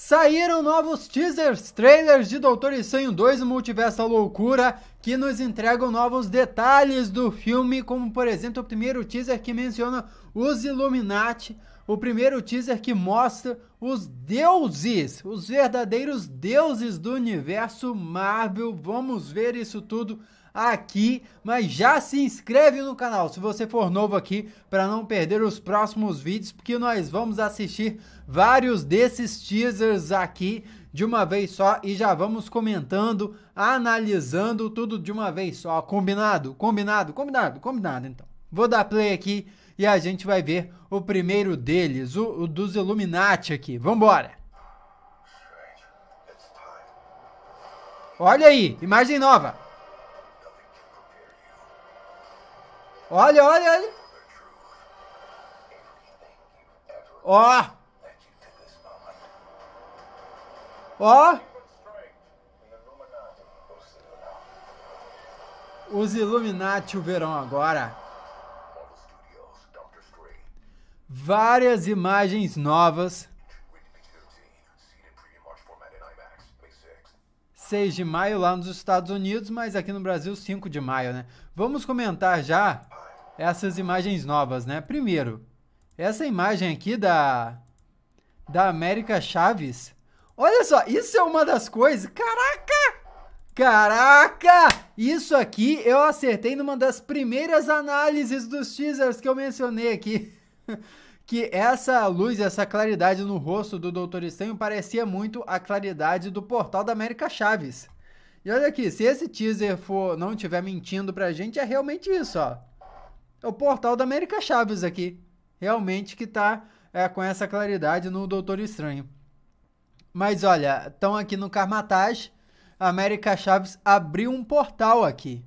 Saíram novos teasers, trailers de Doutor Estranho 2 o Multiverso à Loucura, que nos entregam novos detalhes do filme, como por exemplo o primeiro teaser que menciona os Illuminati, o primeiro teaser que mostra os deuses, os verdadeiros deuses do universo Marvel. Vamos ver isso tudo aqui, mas já se inscreve no canal se você for novo aqui para não perder os próximos vídeos, porque nós vamos assistir vários desses teasers aqui de uma vez só e já vamos comentando, analisando tudo de uma vez só, combinado? Combinado, combinado, combinado então. Vou dar play aqui e a gente vai ver o primeiro deles, o, o dos Illuminati aqui. Vambora! Olha aí, imagem nova! Olha, olha, olha. Ó. Ó. Os Illuminati o verão agora. Várias imagens novas 6 de maio lá nos Estados Unidos, mas aqui no Brasil 5 de maio, né? Vamos comentar já essas imagens novas, né? Primeiro, essa imagem aqui da da América Chaves. Olha só, isso é uma das coisas. Caraca! Caraca! Isso aqui eu acertei numa das primeiras análises dos teasers que eu mencionei aqui. que essa luz, essa claridade no rosto do Doutor Estranho parecia muito a claridade do portal da América Chaves. E olha aqui, se esse teaser for não estiver mentindo pra gente, é realmente isso, ó. É o portal da América Chaves aqui. Realmente que tá é, com essa claridade no Doutor Estranho. Mas olha, estão aqui no Carmatage a América Chaves abriu um portal aqui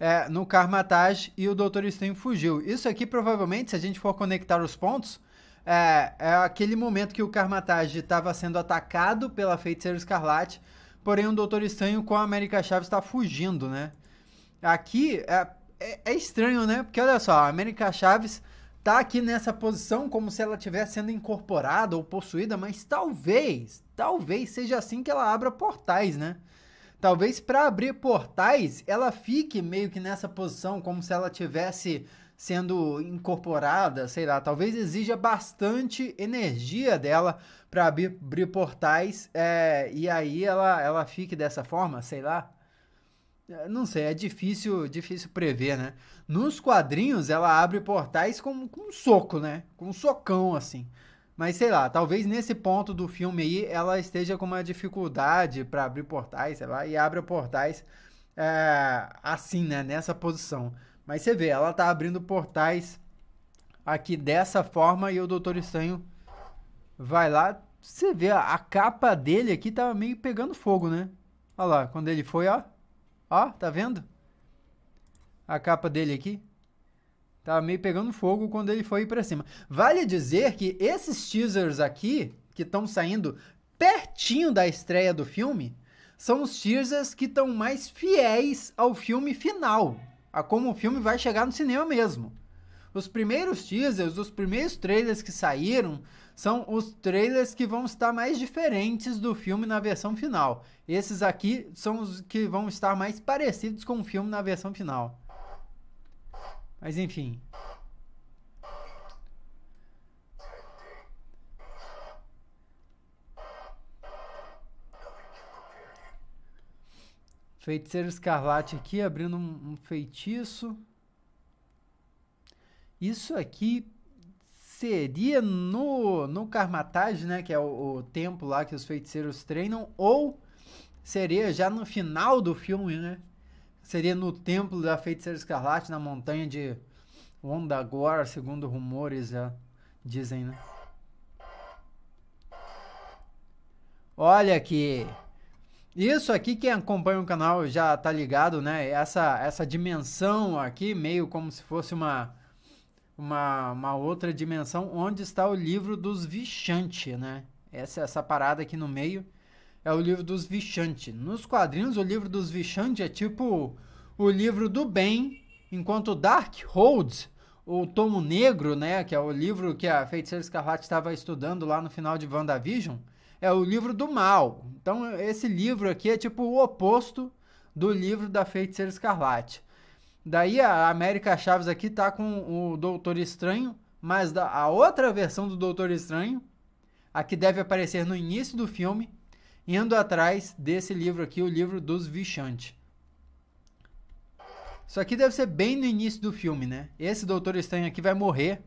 é, no Carmatage e o Doutor Estranho fugiu. Isso aqui, provavelmente, se a gente for conectar os pontos, é, é aquele momento que o Carmatage estava sendo atacado pela Feiticeira Escarlate, porém o Doutor Estranho com a América Chaves está fugindo, né? Aqui é, é, é estranho, né? Porque olha só, a América Chaves tá aqui nessa posição como se ela estivesse sendo incorporada ou possuída, mas talvez, talvez seja assim que ela abra portais, né? Talvez para abrir portais, ela fique meio que nessa posição, como se ela tivesse sendo incorporada, sei lá, talvez exija bastante energia dela para abrir, abrir, portais é, e aí ela, ela fique dessa forma, sei lá. É, não sei, é difícil, difícil prever, né? Nos quadrinhos ela abre portais com, com um soco, né? Com um socão, assim. Mas sei lá, talvez nesse ponto do filme aí ela esteja com uma dificuldade para abrir portais, sei lá, e abra portais é, assim, né? Nessa posição. Mas você vê, ela tá abrindo portais aqui dessa forma e o Doutor Estranho vai lá. Você vê, a capa dele aqui tá meio pegando fogo, né? Olha lá, quando ele foi, ó. Ó, tá vendo? A capa dele aqui. Tava tá meio pegando fogo quando ele foi para cima. Vale dizer que esses teasers aqui, que estão saindo pertinho da estreia do filme, são os teasers que estão mais fiéis ao filme final, a como o filme vai chegar no cinema mesmo. Os primeiros teasers, os primeiros trailers que saíram, são os trailers que vão estar mais diferentes do filme na versão final. Esses aqui são os que vão estar mais parecidos com o filme na versão final. Mas enfim. Feiticeiro Escarlate aqui, abrindo um, um feitiço. Isso aqui seria no, no Karmataj, né? Que é o, o, templo lá que os feiticeiros treinam. Ou seria já no final do filme, né? seria no templo da feiticeira escarlate, na montanha de Ondagora, segundo rumores é, dizem, né? Olha aqui. Isso aqui, quem acompanha o canal já tá ligado, né? Essa, essa dimensão aqui, meio como se fosse uma, uma, uma outra dimensão, onde está o livro dos Vichante, né? Essa, essa parada aqui no meio é o livro dos Vishanti. Nos quadrinhos, o livro dos Vishanti é tipo o livro do bem, enquanto Dark Holds, o tomo negro, né, que é o livro que a Feiticeira Escarlate estava estudando lá no final de WandaVision, é o livro do mal. Então, esse livro aqui é tipo o oposto do livro da Feiticeira Escarlate. Daí a América Chaves aqui tá com o Doutor Estranho, mas a outra versão do Doutor Estranho, a que deve aparecer no início do filme, indo atrás desse livro aqui, o livro dos Vichante. Isso aqui deve ser bem no início do filme, né? Esse Doutor Estranho aqui vai morrer,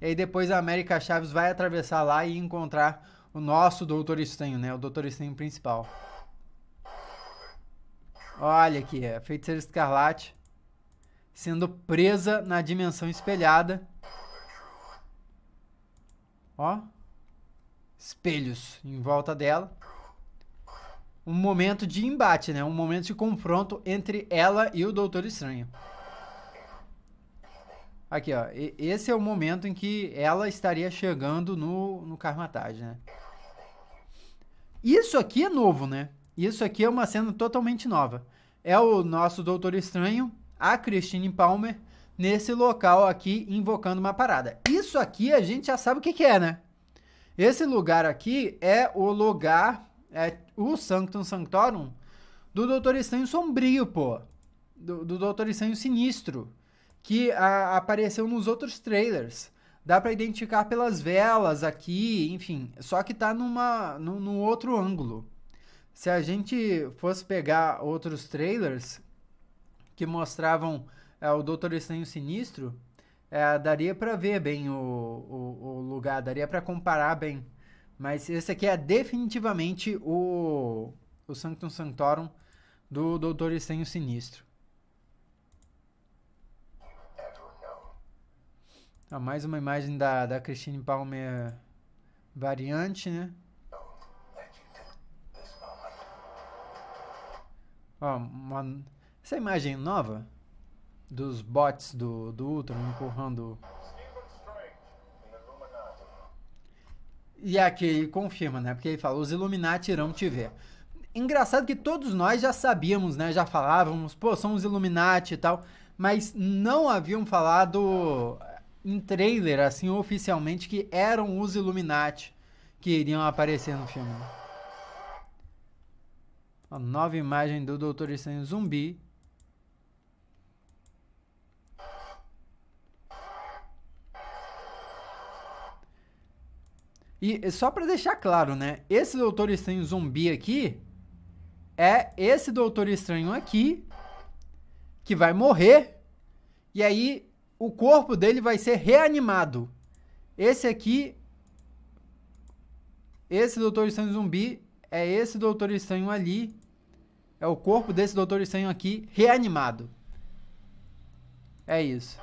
e aí depois a América Chaves vai atravessar lá e encontrar o nosso Doutor Estranho, né? O Doutor Estranho principal. Olha aqui, a é, Feiticeira Escarlate sendo presa na dimensão espelhada. Ó. Espelhos em volta dela um momento de embate, né? Um momento de confronto entre ela e o Doutor Estranho. Aqui, ó. E, esse é o momento em que ela estaria chegando no, no Carmatage, né? Isso aqui é novo, né? Isso aqui é uma cena totalmente nova. É o nosso Doutor Estranho, a Christine Palmer, nesse local aqui, invocando uma parada. Isso aqui a gente já sabe o que, que é, né? Esse lugar aqui é o lugar é o Sanctum Sanctorum do Doutor Estranho Sombrio, pô. Do, Doutor Estranho Sinistro. Que a, apareceu nos outros trailers. Dá para identificar pelas velas aqui, enfim. Só que tá numa, num, outro ângulo. Se a gente fosse pegar outros trailers que mostravam é, o Doutor Estranho Sinistro, é, daria para ver bem o, o, o lugar, daria para comparar bem. Mas esse aqui é definitivamente o, o Sanctum Sanctorum do Doutor Estranho Sinistro. Ah, mais uma imagem da, da Christine Palmer variante, né? Ó, uma, essa imagem nova dos bots do, do Ultron empurrando E aqui ele confirma, né? Porque ele fala: os Illuminati irão te ver. Engraçado que todos nós já sabíamos, né? Já falávamos, pô, são os Illuminati e tal. Mas não haviam falado em trailer, assim, oficialmente, que eram os Illuminati que iriam aparecer no filme. A nova imagem do Doutor Estranho Zumbi E é só para deixar claro, né? Esse Doutor Estranho zumbi aqui é esse Doutor Estranho aqui que vai morrer e aí o corpo dele vai ser reanimado. Esse aqui esse Doutor Estranho zumbi é esse Doutor Estranho ali. É o corpo desse Doutor Estranho aqui reanimado. É isso.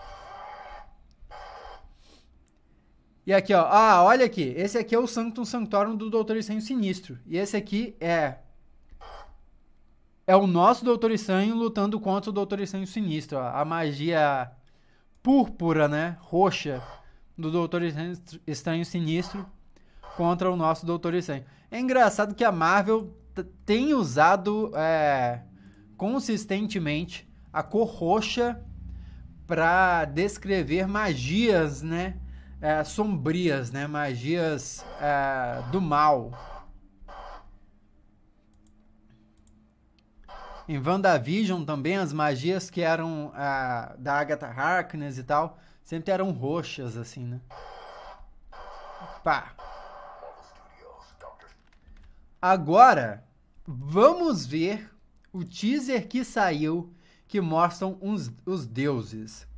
E aqui, ó. Ah, olha aqui. Esse aqui é o Sanctum Sanctorum do Doutor Estranho Sinistro. E esse aqui é... É o nosso Doutor Estranho lutando contra o Doutor Estranho Sinistro. Ó. A magia púrpura, né? Roxa do Doutor Estranho Sinistro contra o nosso Doutor Estranho. É engraçado que a Marvel tem usado é, consistentemente a cor roxa para descrever magias, né? é, sombrias, né? Magias é, do mal. Em WandaVision também as magias que eram é, da Agatha Harkness e tal, sempre eram roxas, assim, né? Pá. Agora, vamos ver o teaser que saiu que mostram uns, os deuses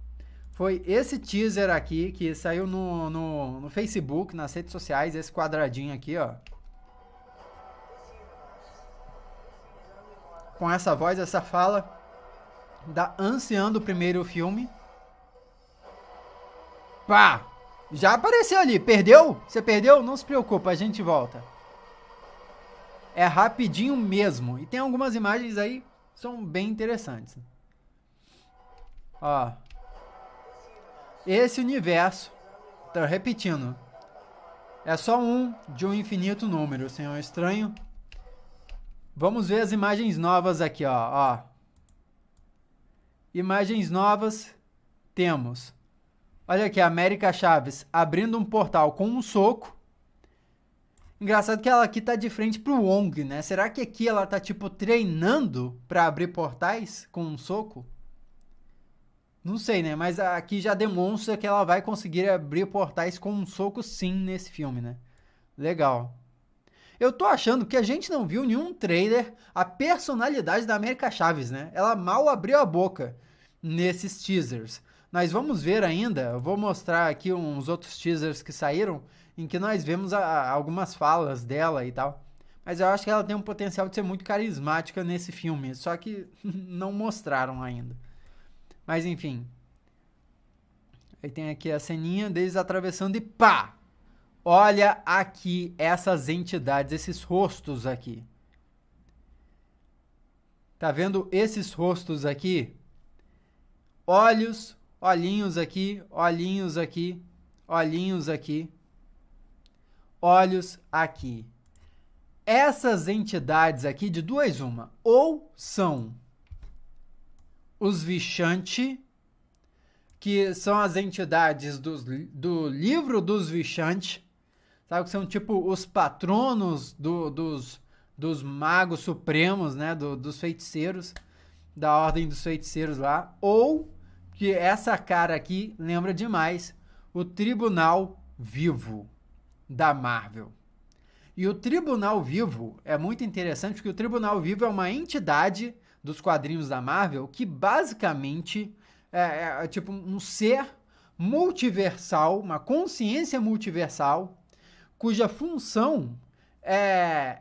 foi esse teaser aqui que saiu no, no, no Facebook, nas redes sociais, esse quadradinho aqui, ó. Com essa voz, essa fala da anciã do primeiro filme. Pá! Já apareceu ali. Perdeu? Você perdeu? Não se preocupa, a gente volta. É rapidinho mesmo. E tem algumas imagens aí que são bem interessantes. Ó. Esse universo, estou tá repetindo, é só um de um infinito número, senhor estranho. Vamos ver as imagens novas aqui, ó. ó. Imagens novas temos. Olha aqui, a América Chaves abrindo um portal com um soco. Engraçado que ela aqui tá de frente pro Wong, né? Será que aqui ela tá tipo treinando para abrir portais com um soco? Não sei, né? Mas aqui já demonstra que ela vai conseguir abrir portais com um soco sim nesse filme, né? Legal. Eu tô achando que a gente não viu nenhum trailer a personalidade da América Chaves, né? Ela mal abriu a boca nesses teasers. Nós vamos ver ainda, eu vou mostrar aqui uns outros teasers que saíram, em que nós vemos a, a, algumas falas dela e tal. Mas eu acho que ela tem um potencial de ser muito carismática nesse filme, só que não mostraram ainda. Mas enfim. Aí tem aqui a ceninha deles atravessando e pá! Olha aqui essas entidades, esses rostos aqui. Tá vendo esses rostos aqui? Olhos, olhinhos aqui, olhinhos aqui, olhinhos aqui. Olhos aqui. Essas entidades aqui de duas uma, ou são os Vishanti, que são as entidades do do livro dos Vishanti, sabe? Que são tipo os patronos do, dos, dos magos supremos, né? Do, dos feiticeiros, da ordem dos feiticeiros lá. Ou, que essa cara aqui lembra demais, o Tribunal Vivo da Marvel. E o Tribunal Vivo é muito interessante porque o Tribunal Vivo é uma entidade dos quadrinhos da Marvel, que basicamente é, é, é tipo um ser multiversal, uma consciência multiversal, cuja função é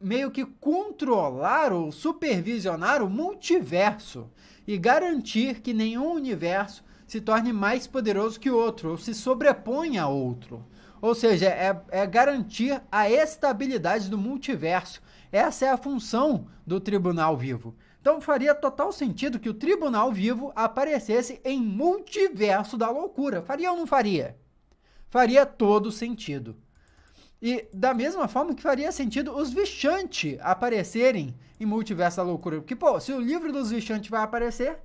meio que controlar ou supervisionar o multiverso e garantir que nenhum universo se torne mais poderoso que outro ou se sobreponha a outro. Ou seja, é, é garantir a estabilidade do multiverso. Essa é a função do Tribunal Vivo. Então faria total sentido que o Tribunal Vivo aparecesse em multiverso da loucura. Faria ou não faria? Faria todo sentido. E da mesma forma que faria sentido os Vichante aparecerem em Multiverso da Loucura. Porque, pô, se o livro dos Vichante vai aparecer.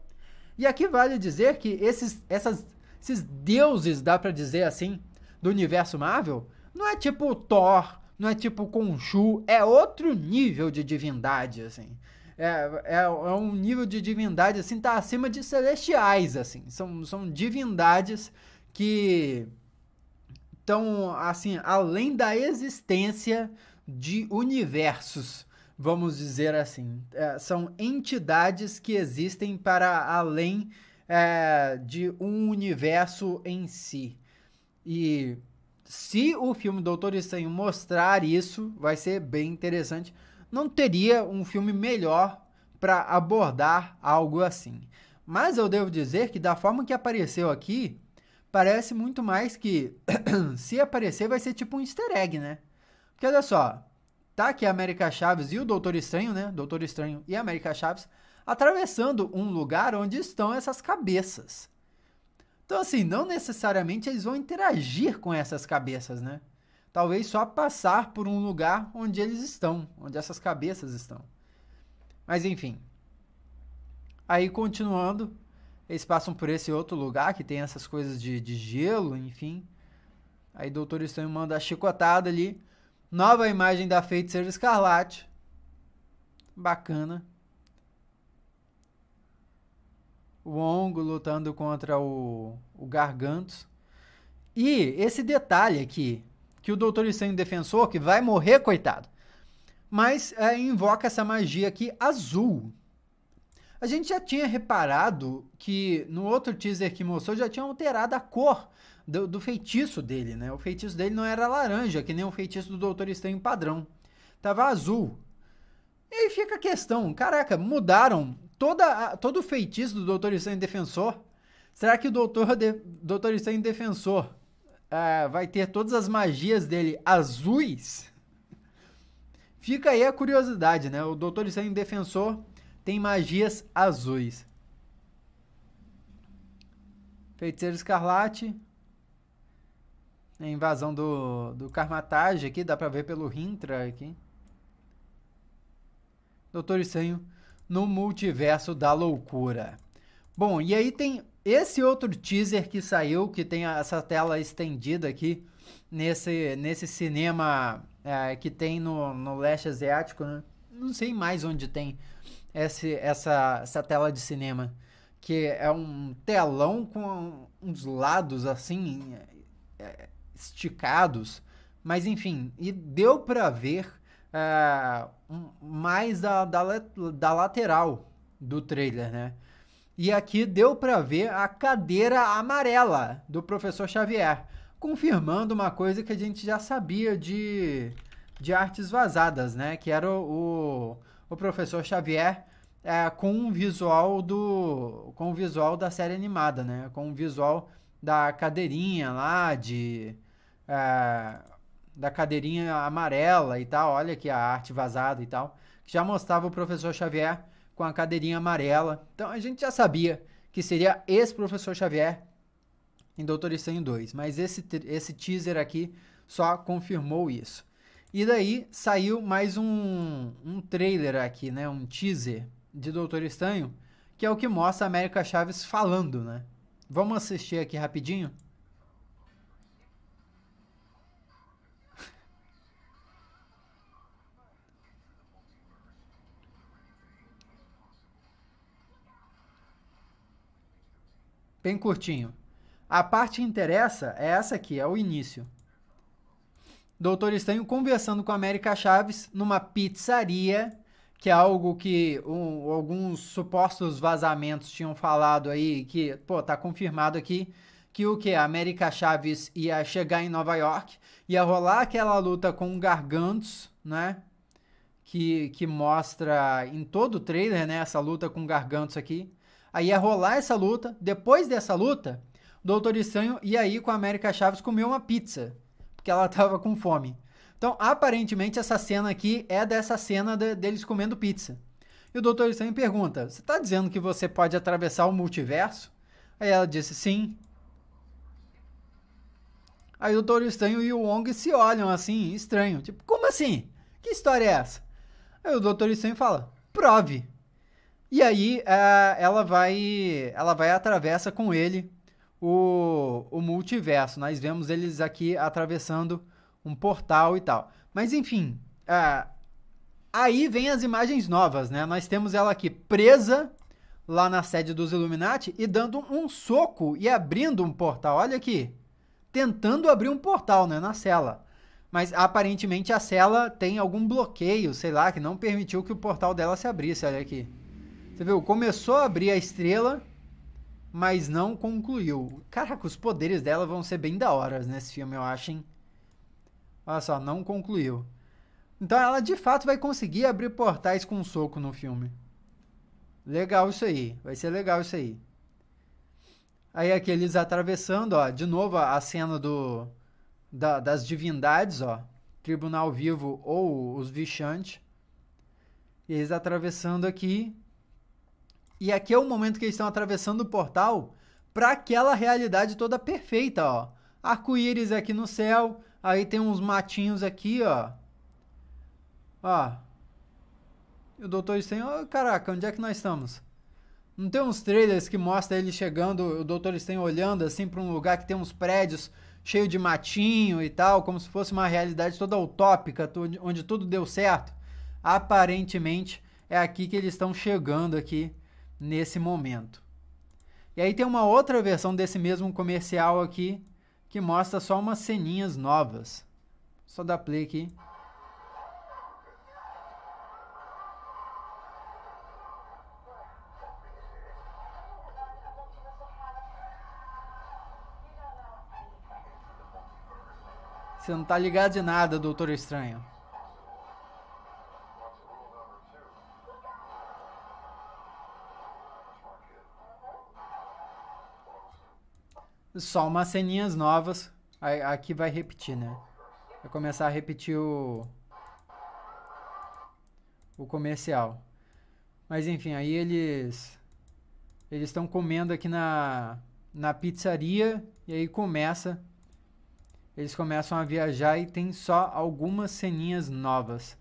E aqui vale dizer que esses, essas, esses deuses, dá para dizer assim, do universo Marvel, não é tipo Thor, não é tipo Conchu, é outro nível de divindade, assim. É, é, é, um nível de divindade, assim, tá acima de celestiais, assim. São, são divindades que estão, assim, além da existência de universos, vamos dizer assim. É, são entidades que existem para além é, de um universo em si. E se o filme Doutor Estranho mostrar isso, vai ser bem interessante. Não teria um filme melhor para abordar algo assim. Mas eu devo dizer que da forma que apareceu aqui, parece muito mais que se aparecer vai ser tipo um easter egg, né? Porque olha só, tá aqui a América Chaves e o Doutor Estranho, né? Doutor Estranho e a América Chaves atravessando um lugar onde estão essas cabeças. Então, assim, não necessariamente eles vão interagir com essas cabeças, né? Talvez só passar por um lugar onde eles estão, onde essas cabeças estão. Mas, enfim. Aí, continuando, eles passam por esse outro lugar que tem essas coisas de, de gelo, enfim. Aí, Doutor Estranho manda a chicotada ali. Nova imagem da Feiticeira Escarlate. Bacana. o Ongo lutando contra o, o Gargantos. E esse detalhe aqui, que o Doutor Estranho Defensor, que vai morrer, coitado, mas é, invoca essa magia aqui azul. A gente já tinha reparado que no outro teaser que mostrou já tinha alterado a cor do, do feitiço dele, né? O feitiço dele não era laranja, que nem o feitiço do Doutor Estranho padrão. Tava azul. E aí fica a questão, caraca, mudaram toda, todo o feitiço do Doutor Estranho Defensor, será que o Doutor, de, Doutor Estranho Defensor uh, vai ter todas as magias dele azuis? Fica aí a curiosidade, né? O Doutor Estranho Defensor tem magias azuis. Feiticeiro Escarlate. A invasão do, do Karmatage aqui, dá pra ver pelo Rintra aqui. Doutor Estranho no multiverso da loucura. Bom, e aí tem esse outro teaser que saiu, que tem essa tela estendida aqui, nesse, nesse cinema é, que tem no, no leste asiático, né? não sei mais onde tem esse, essa, essa tela de cinema, que é um telão com uns lados assim, é, esticados, mas enfim, e deu para ver é, mais da, da, da lateral do trailer, né? E aqui deu para ver a cadeira amarela do professor Xavier, confirmando uma coisa que a gente já sabia de, de artes vazadas, né? Que era o, o, professor Xavier é, com um visual do com o visual da série animada, né? Com o visual da cadeirinha lá de é, da cadeirinha amarela e tal, olha aqui a arte vazada e tal, que já mostrava o professor Xavier com a cadeirinha amarela. Então a gente já sabia que seria esse professor Xavier em Doutor Estranho 2, mas esse, esse teaser aqui só confirmou isso. E daí saiu mais um, um trailer aqui, né? Um teaser de Doutor Estranho, que é o que mostra a América Chaves falando, né? Vamos assistir aqui rapidinho? bem curtinho. A parte interessa é essa aqui, é o início. Doutor Estranho conversando com a América Chaves numa pizzaria, que é algo que um, alguns supostos vazamentos tinham falado aí, que, pô, tá confirmado aqui, que o que? A América Chaves ia chegar em Nova York, ia rolar aquela luta com o Gargantos, né? Que, que mostra em todo o trailer, né? Essa luta com o Gargantos aqui. Aí ia rolar essa luta. Depois dessa luta, o Doutor Estranho ia aí com a América Chaves comer uma pizza. Porque ela tava com fome. Então, aparentemente, essa cena aqui é dessa cena de, deles comendo pizza. E o Doutor Estranho pergunta: Você tá dizendo que você pode atravessar o multiverso? Aí ela disse: Sim. Aí o Doutor Estranho e o Wong se olham assim, estranho. Tipo, como assim? Que história é essa? Aí o Doutor Estranho fala: Prove. E aí é, ela vai ela vai atravessa com ele o, o multiverso. Nós vemos eles aqui atravessando um portal e tal. Mas enfim, é, aí vem as imagens novas, né? Nós temos ela aqui presa lá na sede dos Illuminati e dando um soco e abrindo um portal. Olha aqui. Tentando abrir um portal, né, na cela. Mas aparentemente a cela tem algum bloqueio, sei lá, que não permitiu que o portal dela se abrisse. Olha aqui. Você viu? Começou a abrir a estrela, mas não concluiu. Caraca, os poderes dela vão ser bem da hora nesse filme, eu acho, hein? Olha só, não concluiu. Então ela de fato vai conseguir abrir portais com um soco no filme. Legal isso aí, vai ser legal isso aí. Aí aqui eles atravessando, ó, de novo a cena do da, das divindades, ó, tribunal vivo ou os vichantes. E eles atravessando aqui, e aqui é o momento que eles estão atravessando o portal para aquela realidade toda perfeita, ó. Arco-íris aqui no céu, aí tem uns matinhos aqui, ó. Ó. E o Doutor Estranho, ó, caraca, onde é que nós estamos? Não tem uns trailers que mostra ele chegando, o Doutor Estranho olhando assim para um lugar que tem uns prédios cheio de matinho e tal, como se fosse uma realidade toda utópica, onde tudo deu certo? Aparentemente é aqui que eles estão chegando aqui nesse momento. E aí tem uma outra versão desse mesmo comercial aqui que mostra só umas ceninhas novas. Só dá play aqui. Você não tá ligado de nada, Doutor Estranho. só umas ceninhas novas. Aqui vai repetir, né? Vai começar a repetir o, o comercial. Mas enfim, aí eles eles estão comendo aqui na, na pizzaria e aí começa eles começam a viajar e tem só algumas ceninhas novas.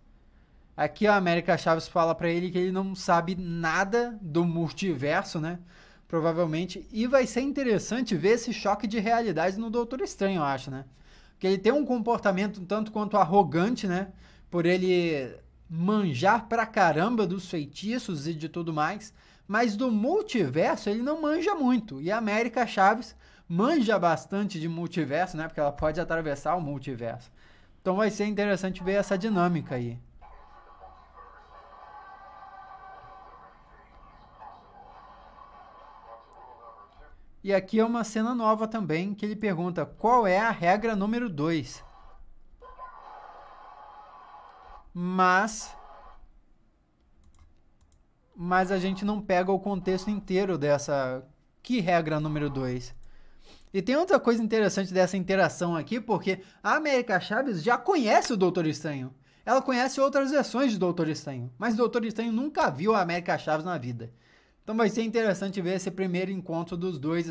Aqui a América Chaves fala para ele que ele não sabe nada do multiverso, né? provavelmente. E vai ser interessante ver esse choque de realidade no Doutor Estranho, eu acho, né? Porque ele tem um comportamento um tanto quanto arrogante, né? Por ele manjar pra caramba dos feitiços e de tudo mais. Mas do multiverso ele não manja muito. E a América Chaves manja bastante de multiverso, né? Porque ela pode atravessar o multiverso. Então vai ser interessante ver essa dinâmica aí. E aqui é uma cena nova também, que ele pergunta qual é a regra número 2. Mas. Mas a gente não pega o contexto inteiro dessa. Que regra número 2? E tem outra coisa interessante dessa interação aqui, porque a América Chaves já conhece o Doutor Estranho. Ela conhece outras versões de Doutor Estranho, mas o Doutor Estranho nunca viu a América Chaves na vida. Então vai ser interessante ver esse primeiro encontro dos dois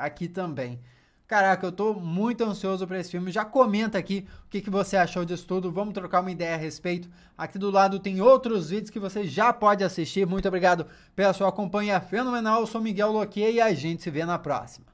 aqui também. Caraca, eu tô muito ansioso para esse filme. Já comenta aqui o que, que você achou disso tudo. Vamos trocar uma ideia a respeito. Aqui do lado tem outros vídeos que você já pode assistir. Muito obrigado pela sua companhia fenomenal. Eu sou Miguel Loque e a gente se vê na próxima.